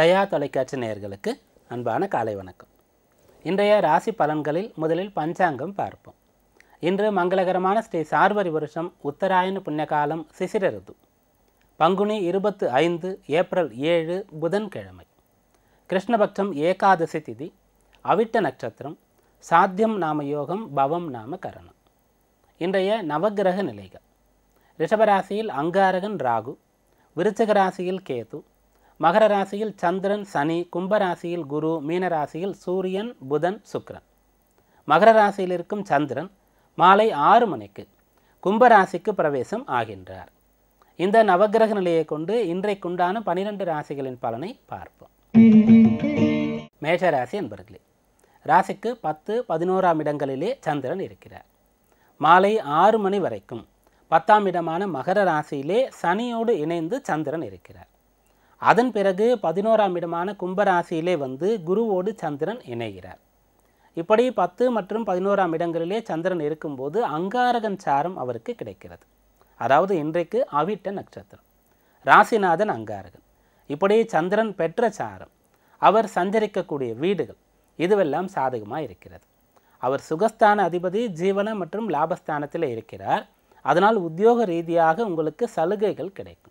தயா தொலைக்காட்சி நேயர்களுக்கு அன்பான காலை வணக்கம் இன்றைய ராசி பலன்களில் முதலில் பஞ்சாங்கம் பார்ப்போம் இன்று மங்களகரமான ஸ்ரீ சார்வரி வருஷம் உத்தராயண புண்ணியகாலம் சிசிர பங்குனி இருபத்து ஐந்து ஏப்ரல் ஏழு புதன்கிழமை கிருஷ்ணபக்ஷம் ஏகாதசி திதி அவிட்ட நட்சத்திரம் சாத்தியம் நாம யோகம் பவம் நாம கரணம் இன்றைய நவகிரக நிலைகள் ரிஷபராசியில் அங்காரகன் ராகு விருச்சக ராசியில் கேது மகர ராசியில் சந்திரன் சனி கும்பராசியில் குரு மீனராசியில் சூரியன் புதன் சுக்ரன் மகர ராசியில் இருக்கும் சந்திரன் மாலை ஆறு மணிக்கு கும்பராசிக்கு பிரவேசம் ஆகின்றார் இந்த நவகிரக நிலையை கொண்டு இன்றைக்குண்டான பனிரெண்டு ராசிகளின் பலனை பார்ப்போம் மேஷராசி என்பர்களே ராசிக்கு பத்து பதினோராம் இடங்களிலே சந்திரன் இருக்கிறார் மாலை ஆறு மணி வரைக்கும் பத்தாம் இடமான மகர ராசியிலே சனியோடு இணைந்து சந்திரன் இருக்கிறார் அதன் பிறகு பதினோராம் இடமான கும்பராசியிலே வந்து குருவோடு சந்திரன் இணைகிறார் இப்படி பத்து மற்றும் பதினோராம் இடங்களிலே சந்திரன் இருக்கும்போது அங்காரகன் சாரம் அவருக்கு கிடைக்கிறது அதாவது இன்றைக்கு அவிட்ட நட்சத்திரம் ராசிநாதன் அங்காரகன் இப்படி சந்திரன் பெற்ற சாரம் அவர் சஞ்சரிக்கக்கூடிய வீடுகள் இதுவெல்லாம் சாதகமாக இருக்கிறது அவர் சுகஸ்தான அதிபதி ஜீவன மற்றும் லாபஸ்தானத்தில் இருக்கிறார் அதனால் உத்தியோக ரீதியாக உங்களுக்கு சலுகைகள் கிடைக்கும்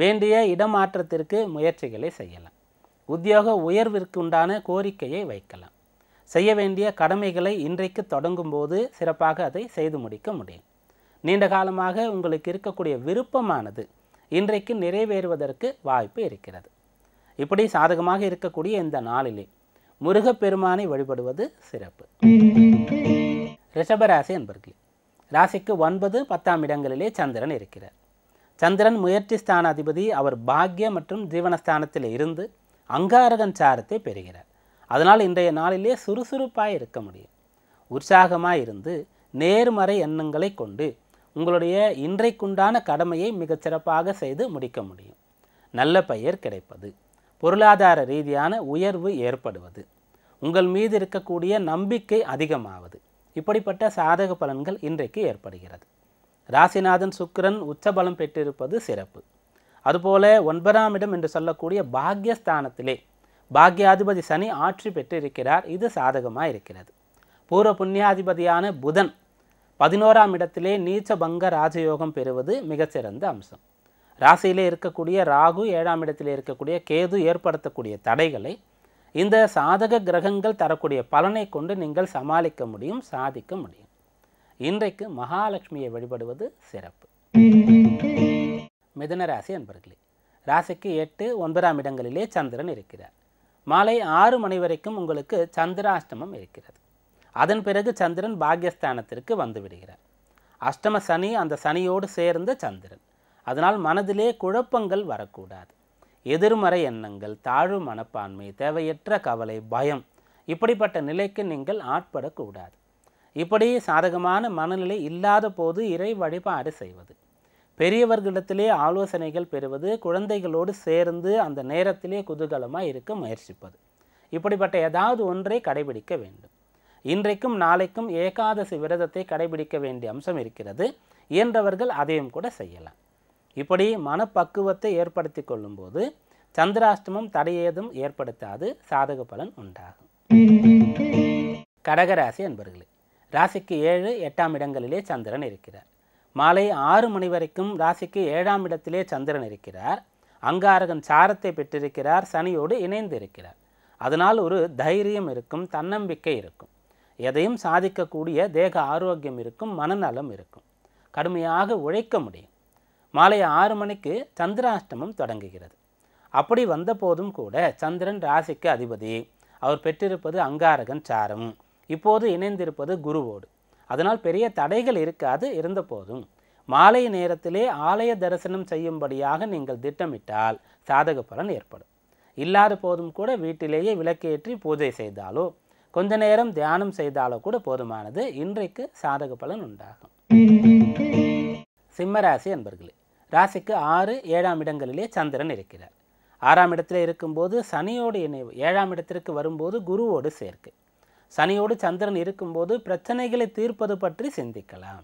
வேண்டிய இடமாற்றத்திற்கு முயற்சிகளை செய்யலாம் உத்தியோக உயர்விற்கு உண்டான கோரிக்கையை வைக்கலாம் செய்ய வேண்டிய கடமைகளை இன்றைக்கு தொடங்கும் போது சிறப்பாக அதை செய்து முடிக்க முடியும் நீண்ட காலமாக உங்களுக்கு இருக்கக்கூடிய விருப்பமானது இன்றைக்கு நிறைவேறுவதற்கு வாய்ப்பு இருக்கிறது இப்படி சாதகமாக இருக்கக்கூடிய இந்த நாளிலே முருகப்பெருமானை வழிபடுவது சிறப்பு ரிஷபராசி என்பர்களே ராசிக்கு ஒன்பது பத்தாம் இடங்களிலே சந்திரன் இருக்கிறார் சந்திரன் முயற்சி ஸ்தானாதிபதி அவர் பாக்ய மற்றும் ஜீவனஸ்தானத்தில் இருந்து அங்காரகன் சாரத்தை பெறுகிறார் அதனால் இன்றைய நாளிலே சுறுசுறுப்பாக இருக்க முடியும் உற்சாகமாக இருந்து நேர்மறை எண்ணங்களை கொண்டு உங்களுடைய இன்றைக்குண்டான கடமையை மிகச்சிறப்பாக செய்து முடிக்க முடியும் நல்ல பெயர் கிடைப்பது பொருளாதார ரீதியான உயர்வு ஏற்படுவது உங்கள் மீது இருக்கக்கூடிய நம்பிக்கை அதிகமாவது இப்படிப்பட்ட சாதக பலன்கள் இன்றைக்கு ஏற்படுகிறது ராசிநாதன் சுக்கிரன் உச்சபலம் பெற்றிருப்பது சிறப்பு அதுபோல ஒன்பதாம் இடம் என்று சொல்லக்கூடிய பாக்யஸ்தானத்திலே பாக்யாதிபதி சனி ஆட்சி பெற்றிருக்கிறார் இது சாதகமாக இருக்கிறது பூர்வ புண்ணியாதிபதியான புதன் பதினோராம் இடத்திலே நீச்ச பங்க ராஜயோகம் பெறுவது மிகச்சிறந்த அம்சம் ராசியிலே இருக்கக்கூடிய ராகு ஏழாம் இடத்திலே இருக்கக்கூடிய கேது ஏற்படுத்தக்கூடிய தடைகளை இந்த சாதக கிரகங்கள் தரக்கூடிய பலனை கொண்டு நீங்கள் சமாளிக்க முடியும் சாதிக்க முடியும் இன்றைக்கு மகாலட்சுமியை வழிபடுவது சிறப்பு மிதன ராசி அன்பர்களே ராசிக்கு எட்டு ஒன்பதாம் இடங்களிலே சந்திரன் இருக்கிறார் மாலை ஆறு மணி வரைக்கும் உங்களுக்கு சந்திராஷ்டமம் இருக்கிறது அதன் பிறகு சந்திரன் பாக்யஸ்தானத்திற்கு வந்து விடுகிறார் அஷ்டம சனி அந்த சனியோடு சேர்ந்த சந்திரன் அதனால் மனதிலே குழப்பங்கள் வரக்கூடாது எதிர்மறை எண்ணங்கள் தாழ்வு மனப்பான்மை தேவையற்ற கவலை பயம் இப்படிப்பட்ட நிலைக்கு நீங்கள் ஆட்படக்கூடாது இப்படி சாதகமான மனநிலை இல்லாத போது இறை வழிபாடு செய்வது பெரியவர்களிடத்திலே ஆலோசனைகள் பெறுவது குழந்தைகளோடு சேர்ந்து அந்த நேரத்திலே குதூகலமாக இருக்க முயற்சிப்பது இப்படிப்பட்ட ஏதாவது ஒன்றை கடைபிடிக்க வேண்டும் இன்றைக்கும் நாளைக்கும் ஏகாதசி விரதத்தை கடைபிடிக்க வேண்டிய அம்சம் இருக்கிறது இயன்றவர்கள் அதையும் கூட செய்யலாம் இப்படி மனப்பக்குவத்தை ஏற்படுத்தி கொள்ளும்போது சந்திராஷ்டமம் தடையேதும் ஏற்படுத்தாது சாதக பலன் உண்டாகும் கடகராசி அன்பர்களே ராசிக்கு ஏழு எட்டாம் இடங்களிலே சந்திரன் இருக்கிறார் மாலை ஆறு மணி வரைக்கும் ராசிக்கு ஏழாம் இடத்திலே சந்திரன் இருக்கிறார் அங்காரகன் சாரத்தை பெற்றிருக்கிறார் சனியோடு இணைந்து இருக்கிறார் அதனால் ஒரு தைரியம் இருக்கும் தன்னம்பிக்கை இருக்கும் எதையும் சாதிக்கக்கூடிய தேக ஆரோக்கியம் இருக்கும் மனநலம் இருக்கும் கடுமையாக உழைக்க முடியும் மாலை ஆறு மணிக்கு சந்திராஷ்டமம் தொடங்குகிறது அப்படி வந்த போதும் கூட சந்திரன் ராசிக்கு அதிபதி அவர் பெற்றிருப்பது அங்காரகன் சாரம் இப்போது இணைந்திருப்பது குருவோடு அதனால் பெரிய தடைகள் இருக்காது இருந்த போதும் மாலை நேரத்திலே ஆலய தரிசனம் செய்யும்படியாக நீங்கள் திட்டமிட்டால் சாதக பலன் ஏற்படும் இல்லாத போதும் கூட வீட்டிலேயே விளக்கேற்றி பூஜை செய்தாலோ கொஞ்ச நேரம் தியானம் செய்தாலோ கூட போதுமானது இன்றைக்கு சாதக பலன் உண்டாகும் சிம்மராசி என்பர்களே ராசிக்கு ஆறு ஏழாம் இடங்களிலே சந்திரன் இருக்கிறார் ஆறாம் இடத்தில் இருக்கும்போது சனியோடு இணைவு ஏழாம் இடத்திற்கு வரும்போது குருவோடு சேர்க்கை சனியோடு சந்திரன் இருக்கும்போது பிரச்சனைகளை தீர்ப்பது பற்றி சிந்திக்கலாம்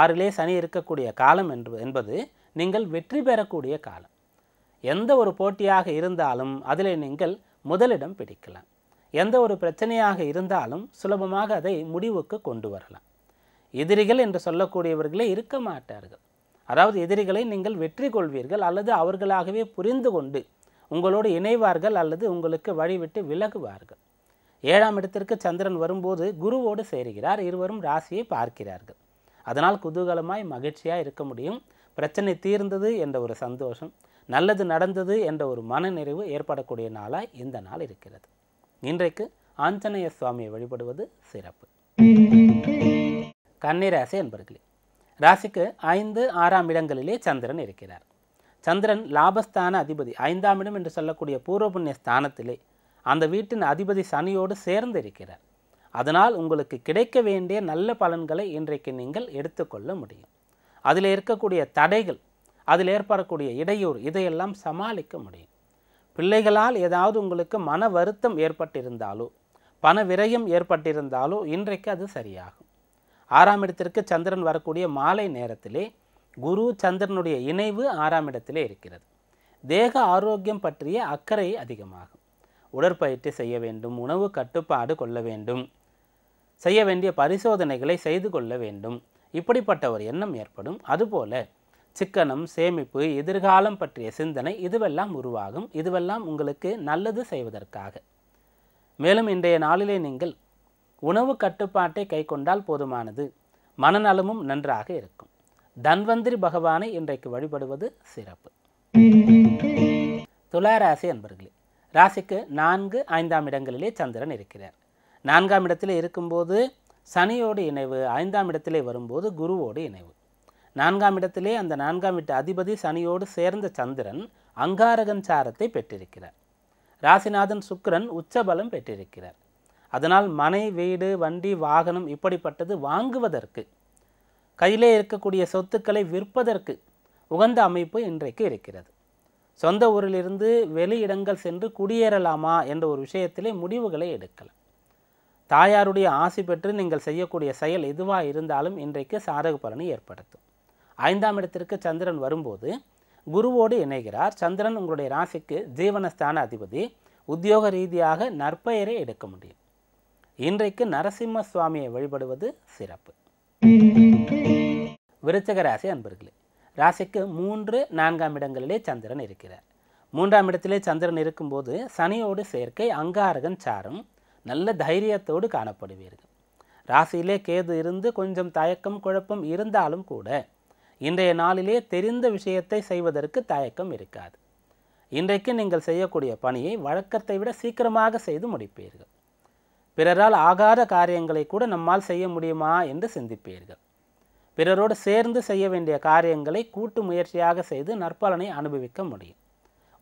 ஆறிலே சனி இருக்கக்கூடிய காலம் என்று என்பது நீங்கள் வெற்றி பெறக்கூடிய காலம் எந்த ஒரு போட்டியாக இருந்தாலும் அதில் நீங்கள் முதலிடம் பிடிக்கலாம் எந்த ஒரு பிரச்சனையாக இருந்தாலும் சுலபமாக அதை முடிவுக்கு கொண்டு வரலாம் எதிரிகள் என்று சொல்லக்கூடியவர்களே இருக்க மாட்டார்கள் அதாவது எதிரிகளை நீங்கள் வெற்றி கொள்வீர்கள் அல்லது அவர்களாகவே புரிந்து கொண்டு உங்களோடு இணைவார்கள் அல்லது உங்களுக்கு வழிவிட்டு விலகுவார்கள் ஏழாம் இடத்திற்கு சந்திரன் வரும்போது குருவோடு சேருகிறார் இருவரும் ராசியை பார்க்கிறார்கள் அதனால் குதூகலமாய் மகிழ்ச்சியாக இருக்க முடியும் பிரச்சனை தீர்ந்தது என்ற ஒரு சந்தோஷம் நல்லது நடந்தது என்ற ஒரு மனநிறைவு ஏற்படக்கூடிய நாளாக இந்த நாள் இருக்கிறது இன்றைக்கு ஆஞ்சநேய சுவாமியை வழிபடுவது சிறப்பு கன்னிராசி என்பர்களே ராசிக்கு ஐந்து ஆறாம் இடங்களிலே சந்திரன் இருக்கிறார் சந்திரன் லாபஸ்தான அதிபதி ஐந்தாம் இடம் என்று சொல்லக்கூடிய பூர்வ புண்ணிய ஸ்தானத்திலே அந்த வீட்டின் அதிபதி சனியோடு சேர்ந்திருக்கிறார் அதனால் உங்களுக்கு கிடைக்க வேண்டிய நல்ல பலன்களை இன்றைக்கு நீங்கள் எடுத்துக்கொள்ள முடியும் அதில் இருக்கக்கூடிய தடைகள் அதில் ஏற்படக்கூடிய இடையூறு இதையெல்லாம் சமாளிக்க முடியும் பிள்ளைகளால் ஏதாவது உங்களுக்கு மன வருத்தம் ஏற்பட்டிருந்தாலோ பண விரயம் ஏற்பட்டிருந்தாலோ இன்றைக்கு அது சரியாகும் ஆறாம் இடத்திற்கு சந்திரன் வரக்கூடிய மாலை நேரத்திலே குரு சந்திரனுடைய இணைவு ஆறாம் இடத்திலே இருக்கிறது தேக ஆரோக்கியம் பற்றிய அக்கறை அதிகமாகும் உடற்பயிற்சி செய்ய வேண்டும் உணவு கட்டுப்பாடு கொள்ள வேண்டும் செய்ய வேண்டிய பரிசோதனைகளை செய்து கொள்ள வேண்டும் இப்படிப்பட்ட ஒரு எண்ணம் ஏற்படும் அதுபோல சிக்கனம் சேமிப்பு எதிர்காலம் பற்றிய சிந்தனை இதுவெல்லாம் உருவாகும் இதுவெல்லாம் உங்களுக்கு நல்லது செய்வதற்காக மேலும் இன்றைய நாளிலே நீங்கள் உணவு கட்டுப்பாட்டை கை கொண்டால் போதுமானது மனநலமும் நன்றாக இருக்கும் தன்வந்திரி பகவானை இன்றைக்கு வழிபடுவது சிறப்பு துளாராசி அன்பர்களே ராசிக்கு நான்கு ஐந்தாம் இடங்களிலே சந்திரன் இருக்கிறார் நான்காம் இடத்தில் இருக்கும்போது சனியோடு இணைவு ஐந்தாம் இடத்திலே வரும்போது குருவோடு இணைவு நான்காம் இடத்திலே அந்த நான்காம் வீட்டு அதிபதி சனியோடு சேர்ந்த சந்திரன் அங்காரகன் சாரத்தை பெற்றிருக்கிறார் ராசிநாதன் சுக்கரன் உச்சபலம் பெற்றிருக்கிறார் அதனால் மனை வீடு வண்டி வாகனம் இப்படிப்பட்டது வாங்குவதற்கு கையிலே இருக்கக்கூடிய சொத்துக்களை விற்பதற்கு உகந்த அமைப்பு இன்றைக்கு இருக்கிறது சொந்த ஊரிலிருந்து வெளியிடங்கள் சென்று குடியேறலாமா என்ற ஒரு விஷயத்திலே முடிவுகளை எடுக்கலாம் தாயாருடைய ஆசை பெற்று நீங்கள் செய்யக்கூடிய செயல் எதுவாக இருந்தாலும் இன்றைக்கு சாதக பலனை ஏற்படுத்தும் ஐந்தாம் இடத்திற்கு சந்திரன் வரும்போது குருவோடு இணைகிறார் சந்திரன் உங்களுடைய ராசிக்கு ஜீவனஸ்தான அதிபதி உத்தியோக ரீதியாக நற்பெயரை எடுக்க முடியும் இன்றைக்கு நரசிம்ம சுவாமியை வழிபடுவது சிறப்பு விருச்சக ராசி அன்பர்களே ராசிக்கு மூன்று நான்காம் இடங்களிலே சந்திரன் இருக்கிறார் மூன்றாம் இடத்திலே சந்திரன் இருக்கும்போது சனியோடு சேர்க்கை அங்காரகன் சாரும் நல்ல தைரியத்தோடு காணப்படுவீர்கள் ராசியிலே கேது இருந்து கொஞ்சம் தயக்கம் குழப்பம் இருந்தாலும் கூட இன்றைய நாளிலே தெரிந்த விஷயத்தை செய்வதற்கு தயக்கம் இருக்காது இன்றைக்கு நீங்கள் செய்யக்கூடிய பணியை வழக்கத்தை விட சீக்கிரமாக செய்து முடிப்பீர்கள் பிறரால் ஆகாத காரியங்களை கூட நம்மால் செய்ய முடியுமா என்று சிந்திப்பீர்கள் பிறரோடு சேர்ந்து செய்ய வேண்டிய காரியங்களை கூட்டு முயற்சியாக செய்து நற்பலனை அனுபவிக்க முடியும்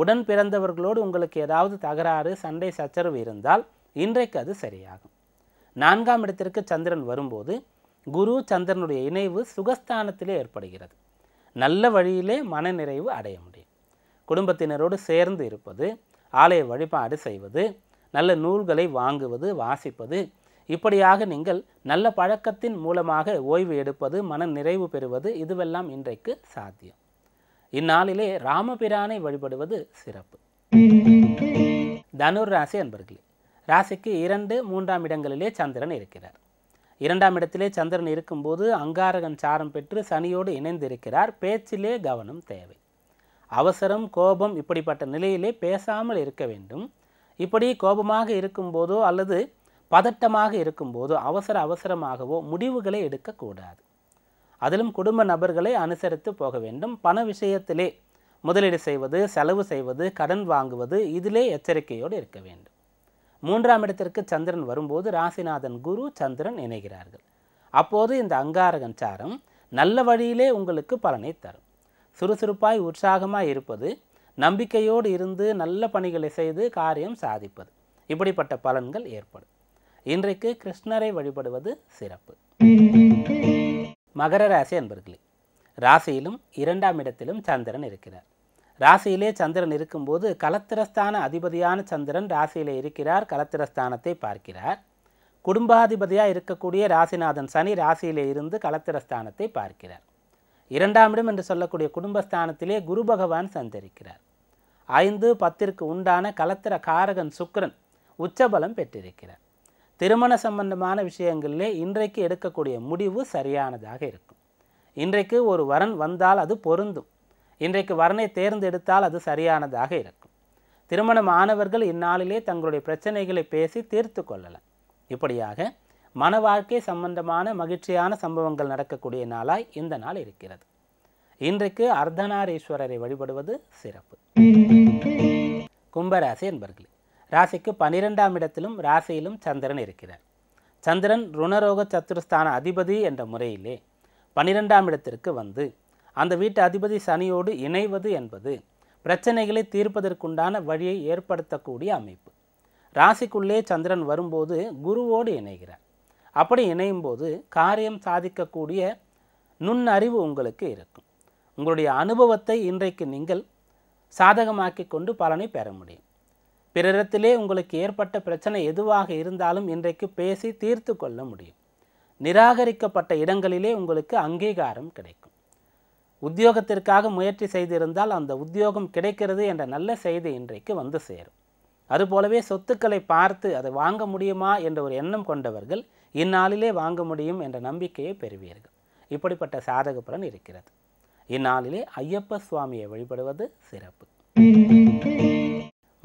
உடன் பிறந்தவர்களோடு உங்களுக்கு ஏதாவது தகராறு சண்டை சச்சரவு இருந்தால் இன்றைக்கு அது சரியாகும் நான்காம் இடத்திற்கு சந்திரன் வரும்போது குரு சந்திரனுடைய இணைவு சுகஸ்தானத்திலே ஏற்படுகிறது நல்ல வழியிலே மனநிறைவு அடைய முடியும் குடும்பத்தினரோடு சேர்ந்து இருப்பது ஆலய வழிபாடு செய்வது நல்ல நூல்களை வாங்குவது வாசிப்பது இப்படியாக நீங்கள் நல்ல பழக்கத்தின் மூலமாக ஓய்வு எடுப்பது மன நிறைவு பெறுவது இதுவெல்லாம் இன்றைக்கு சாத்தியம் இந்நாளிலே ராமபிரானை வழிபடுவது சிறப்பு தனுர் ராசி அன்பர்களே ராசிக்கு இரண்டு மூன்றாம் இடங்களிலே சந்திரன் இருக்கிறார் இரண்டாம் இடத்திலே சந்திரன் இருக்கும்போது அங்காரகன் சாரம் பெற்று சனியோடு இணைந்திருக்கிறார் பேச்சிலே கவனம் தேவை அவசரம் கோபம் இப்படிப்பட்ட நிலையிலே பேசாமல் இருக்க வேண்டும் இப்படி கோபமாக இருக்கும்போதோ அல்லது பதட்டமாக இருக்கும்போது அவசர அவசரமாகவோ முடிவுகளை எடுக்கக்கூடாது அதிலும் குடும்ப நபர்களை அனுசரித்து போக வேண்டும் பண விஷயத்திலே முதலீடு செய்வது செலவு செய்வது கடன் வாங்குவது இதிலே எச்சரிக்கையோடு இருக்க வேண்டும் மூன்றாம் இடத்திற்கு சந்திரன் வரும்போது ராசிநாதன் குரு சந்திரன் இணைகிறார்கள் அப்போது இந்த அங்காரகன் சாரம் நல்ல வழியிலே உங்களுக்கு பலனை தரும் சுறுசுறுப்பாய் உற்சாகமாக இருப்பது நம்பிக்கையோடு இருந்து நல்ல பணிகளை செய்து காரியம் சாதிப்பது இப்படிப்பட்ட பலன்கள் ஏற்படும் இன்றைக்கு கிருஷ்ணரை வழிபடுவது சிறப்பு மகர ராசி அன்பர்களே ராசியிலும் இரண்டாம் இடத்திலும் சந்திரன் இருக்கிறார் ராசியிலே சந்திரன் இருக்கும்போது கலத்திரஸ்தான அதிபதியான சந்திரன் ராசியிலே இருக்கிறார் கலத்திரஸ்தானத்தை பார்க்கிறார் குடும்பாதிபதியாக இருக்கக்கூடிய ராசிநாதன் சனி ராசியிலே இருந்து கலத்திரஸ்தானத்தை பார்க்கிறார் இரண்டாம் இடம் என்று சொல்லக்கூடிய குடும்பஸ்தானத்திலே குரு பகவான் சஞ்சரிக்கிறார் ஐந்து பத்திற்கு உண்டான கலத்திர காரகன் சுக்கரன் உச்சபலம் பெற்றிருக்கிறார் திருமண சம்பந்தமான விஷயங்களிலே இன்றைக்கு எடுக்கக்கூடிய முடிவு சரியானதாக இருக்கும் இன்றைக்கு ஒரு வரன் வந்தால் அது பொருந்தும் இன்றைக்கு வரனை தேர்ந்தெடுத்தால் அது சரியானதாக இருக்கும் திருமணம் ஆனவர்கள் இந்நாளிலே தங்களுடைய பிரச்சனைகளை பேசி தீர்த்து கொள்ளலாம் இப்படியாக மன வாழ்க்கை சம்பந்தமான மகிழ்ச்சியான சம்பவங்கள் நடக்கக்கூடிய நாளாய் இந்த நாள் இருக்கிறது இன்றைக்கு அர்த்தநாரீஸ்வரரை வழிபடுவது சிறப்பு கும்பராசி என்பர்களே ராசிக்கு பனிரெண்டாம் இடத்திலும் ராசியிலும் சந்திரன் இருக்கிறார் சந்திரன் ருணரோக சத்துருஸ்தான அதிபதி என்ற முறையிலே பனிரெண்டாம் இடத்திற்கு வந்து அந்த வீட்டு அதிபதி சனியோடு இணைவது என்பது பிரச்சனைகளை தீர்ப்பதற்குண்டான வழியை ஏற்படுத்தக்கூடிய அமைப்பு ராசிக்குள்ளே சந்திரன் வரும்போது குருவோடு இணைகிறார் அப்படி இணையும் போது காரியம் சாதிக்கக்கூடிய நுண்ணறிவு உங்களுக்கு இருக்கும் உங்களுடைய அனுபவத்தை இன்றைக்கு நீங்கள் சாதகமாக்கி கொண்டு பலனை பெற முடியும் பிறரத்திலே உங்களுக்கு ஏற்பட்ட பிரச்சனை எதுவாக இருந்தாலும் இன்றைக்கு பேசி தீர்த்து கொள்ள முடியும் நிராகரிக்கப்பட்ட இடங்களிலே உங்களுக்கு அங்கீகாரம் கிடைக்கும் உத்தியோகத்திற்காக முயற்சி செய்திருந்தால் அந்த உத்தியோகம் கிடைக்கிறது என்ற நல்ல செய்தி இன்றைக்கு வந்து சேரும் அதுபோலவே சொத்துக்களை பார்த்து அதை வாங்க முடியுமா என்ற ஒரு எண்ணம் கொண்டவர்கள் இந்நாளிலே வாங்க முடியும் என்ற நம்பிக்கையை பெறுவீர்கள் இப்படிப்பட்ட சாதக பலன் இருக்கிறது இந்நாளிலே ஐயப்ப சுவாமியை வழிபடுவது சிறப்பு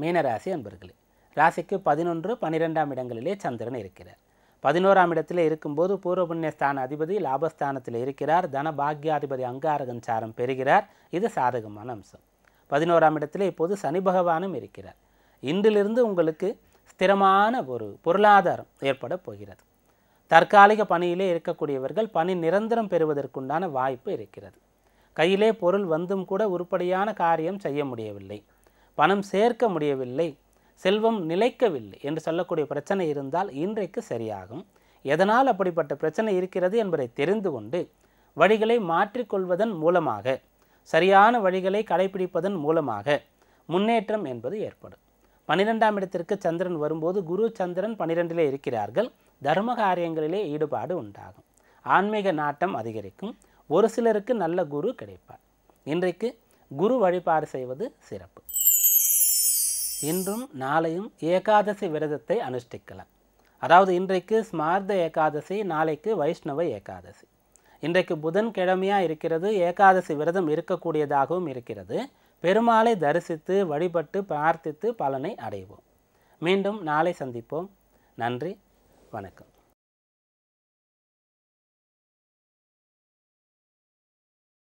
மீனராசி அன்பர்களே ராசிக்கு பதினொன்று பன்னிரெண்டாம் இடங்களிலே சந்திரன் இருக்கிறார் பதினோராம் இடத்தில் இருக்கும்போது பூர்வபுண்ணிய ஸ்தான அதிபதி லாபஸ்தானத்தில் இருக்கிறார் தன பாக்யாதிபதி அங்காரகன் சாரம் பெறுகிறார் இது சாதகமான அம்சம் பதினோராம் இடத்தில் இப்போது சனி பகவானும் இருக்கிறார் இன்றிலிருந்து உங்களுக்கு ஸ்திரமான ஒரு பொருளாதாரம் ஏற்பட போகிறது தற்காலிக பணியிலே இருக்கக்கூடியவர்கள் பணி நிரந்தரம் பெறுவதற்குண்டான வாய்ப்பு இருக்கிறது கையிலே பொருள் வந்தும் கூட உருப்படியான காரியம் செய்ய முடியவில்லை பணம் சேர்க்க முடியவில்லை செல்வம் நிலைக்கவில்லை என்று சொல்லக்கூடிய பிரச்சனை இருந்தால் இன்றைக்கு சரியாகும் எதனால் அப்படிப்பட்ட பிரச்சனை இருக்கிறது என்பதை தெரிந்து கொண்டு வழிகளை மாற்றிக்கொள்வதன் மூலமாக சரியான வழிகளை கடைபிடிப்பதன் மூலமாக முன்னேற்றம் என்பது ஏற்படும் பனிரெண்டாம் இடத்திற்கு சந்திரன் வரும்போது குரு சந்திரன் பன்னிரெண்டிலே இருக்கிறார்கள் தர்ம காரியங்களிலே ஈடுபாடு உண்டாகும் ஆன்மீக நாட்டம் அதிகரிக்கும் ஒரு சிலருக்கு நல்ல குரு கிடைப்பார் இன்றைக்கு குரு வழிபாடு செய்வது சிறப்பு இன்றும் நாளையும் ஏகாதசி விரதத்தை அனுஷ்டிக்கலாம் அதாவது இன்றைக்கு ஸ்மார்த ஏகாதசி நாளைக்கு வைஷ்ணவ ஏகாதசி இன்றைக்கு புதன் கிழமையாக இருக்கிறது ஏகாதசி விரதம் இருக்கக்கூடியதாகவும் இருக்கிறது பெருமாளை தரிசித்து வழிபட்டு பிரார்த்தித்து பலனை அடைவோம் மீண்டும் நாளை சந்திப்போம் நன்றி வணக்கம்